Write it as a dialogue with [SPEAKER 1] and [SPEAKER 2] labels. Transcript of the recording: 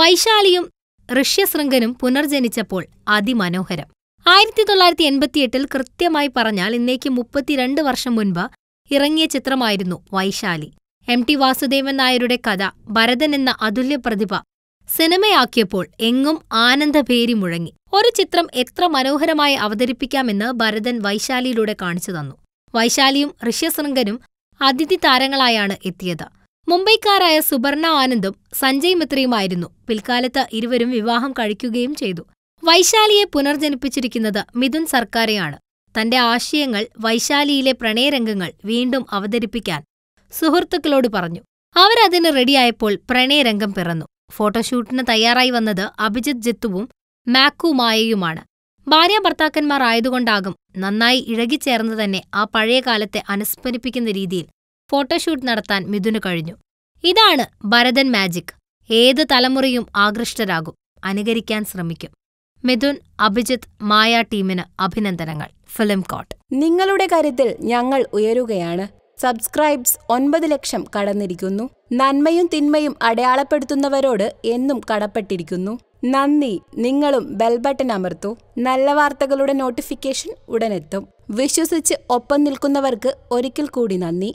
[SPEAKER 1] വൈശാലിയും ഋഷ്യശൃംഗനും പുനർജനിച്ചപ്പോൾ അതിമനോഹരം ആയിരത്തി തൊള്ളായിരത്തി എൺപത്തിയെട്ടിൽ കൃത്യമായി പറഞ്ഞാൽ ഇന്നേക്ക് മുപ്പത്തിരണ്ട് വർഷം മുൻപ് ഇറങ്ങിയ ചിത്രമായിരുന്നു വൈശാലി എം ടി വാസുദേവൻ നായരുടെ കഥ ഭരതൻ എന്ന അതുല്യ പ്രതിഭ സിനിമയാക്കിയപ്പോൾ എങ്ങും ആനന്ദഭേരി മുഴങ്ങി ഒരു ചിത്രം എത്ര മനോഹരമായി അവതരിപ്പിക്കാമെന്ന് ഭരതൻ വൈശാലിയിലൂടെ കാണിച്ചു തന്നു വൈശാലിയും ഋഷ്യശൃംഗനും അതിഥി താരങ്ങളായാണ് എത്തിയത് മുംബൈക്കാരായ സുബർണ ആനന്ദും സഞ്ജയ് മിത്രയുമായിരുന്നു പിൽക്കാലത്ത് ഇരുവരും വിവാഹം കഴിക്കുകയും ചെയ്തു വൈശാലിയെ പുനർജനിപ്പിച്ചിരിക്കുന്നത് മിഥുൻ സർക്കാരെയാണ് തന്റെ ആശയങ്ങൾ വൈശാലിയിലെ പ്രണയരംഗങ്ങൾ വീണ്ടും അവതരിപ്പിക്കാൻ സുഹൃത്തുക്കളോട് പറഞ്ഞു അവരതിന് റെഡിയായപ്പോൾ പ്രണയരംഗം പിറന്നു ഫോട്ടോഷൂട്ടിന് തയ്യാറായി വന്നത് അഭിജിത് ജിത്തുവും മാക്കു മായയുമാണ് ഭാര്യാഭർത്താക്കന്മാർ ആയതുകൊണ്ടാകും നന്നായി ഇഴകിച്ചേർന്ന് തന്നെ ആ പഴയ കാലത്തെ അനുസ്മരിപ്പിക്കുന്ന രീതിയിൽ ഫോട്ടോഷൂട്ട് നടത്താൻ മിഥുന് കഴിഞ്ഞു ഇതാണ് ഭരതൻ മാജിക് ഏത് തലമുറയും ആകൃഷ്ടരാകും അനുകരിക്കാൻ ശ്രമിക്കും മിഥുൻ അഭിജിത്ത് മായ ടീമിന് അഭിനന്ദനങ്ങൾ ഫിലിം കോട്ട്
[SPEAKER 2] നിങ്ങളുടെ കാര്യത്തിൽ ഞങ്ങൾ ഉയരുകയാണ് സബ്സ്ക്രൈബ്സ് ഒൻപത് ലക്ഷം കടന്നിരിക്കുന്നു നന്മയും തിന്മയും അടയാളപ്പെടുത്തുന്നവരോട് എന്നും കടപ്പെട്ടിരിക്കുന്നു നന്ദി നിങ്ങളും ബെൽബട്ടൺ അമർത്തു നല്ല വാർത്തകളുടെ നോട്ടിഫിക്കേഷൻ ഉടനെത്തും വിശ്വസിച്ച് ഒപ്പം നിൽക്കുന്നവർക്ക് ഒരിക്കൽ കൂടി നന്ദി